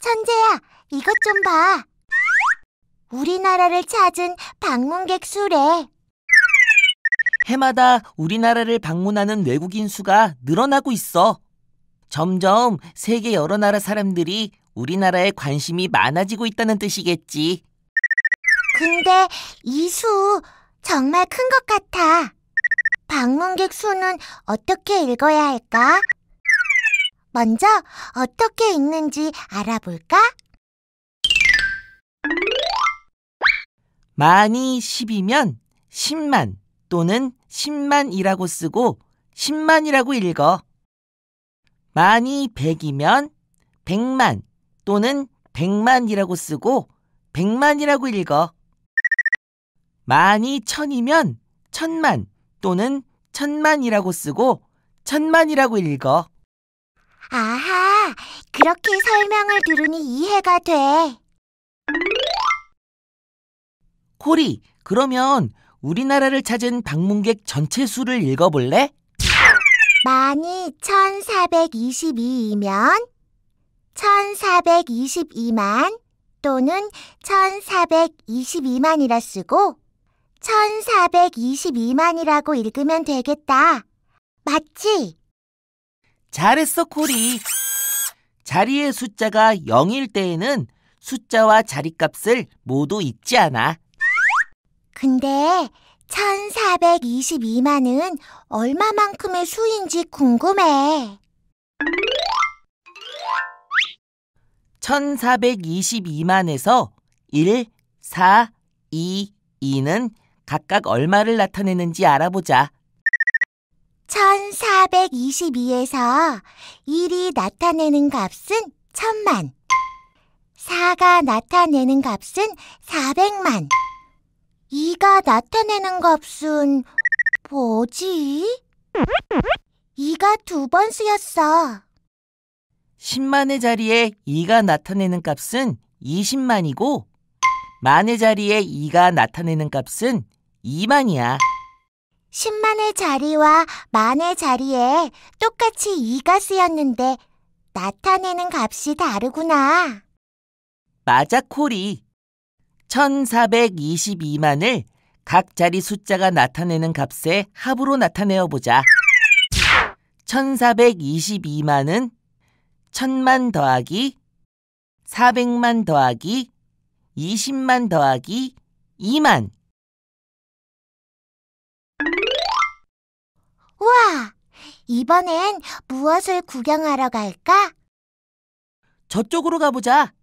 천재야, 이것 좀 봐. 우리나라를 찾은 방문객 수래. 해마다 우리나라를 방문하는 외국인 수가 늘어나고 있어. 점점 세계 여러 나라 사람들이 우리나라에 관심이 많아지고 있다는 뜻이겠지. 근데 이 수 정말 큰 것 같아. 방문객 수는 어떻게 읽어야 할까? 먼저 어떻게 읽는지 알아볼까? 만이 10이면 10만 또는 10만이라고 쓰고 10만이라고 읽어. 만이 100이면 100만 또는 100만이라고 쓰고 100만이라고 읽어. 만이 1000이면 1000만 또는 1000만이라고 쓰고 1000만이라고 읽어. 아하, 그렇게 설명을 들으니 이해가 돼. 코리, 그러면 우리나라를 찾은 방문객 전체 수를 읽어볼래? 만이 1 4 2 2이면 1,422만 또는 1,422만이라 쓰고 1,422만이라고 읽으면 되겠다. 맞지? 잘했어, 코리. 자리의 숫자가 0일 때에는 숫자와 자리값을 모두 잊지 않아. 근데 1422만은 얼마만큼의 수인지 궁금해. 1422만에서 1, 4, 2, 2는 각각 얼마를 나타내는지 알아보자. 1422에서 1이 나타내는 값은 1 0 0 0만 4가 나타내는 값은 400만. 2가 나타내는 값은 뭐지? 2가 두 번 쓰였어. 10만의 자리에 2가 나타내는 값은 20만이고 만의 자리에 2가 나타내는 값은 2만이야. 10만의 자리와 만의 자리에 똑같이 2가 쓰였는데 나타내는 값이 다르구나. 맞아, 코리. 1422만을 각 자리 숫자가 나타내는 값의 합으로 나타내어 보자. 1422만은 1000만 더하기 400만 더하기 20만 더하기 2만. 이번엔 무엇을 구경하러 갈까? 저쪽으로 가보자.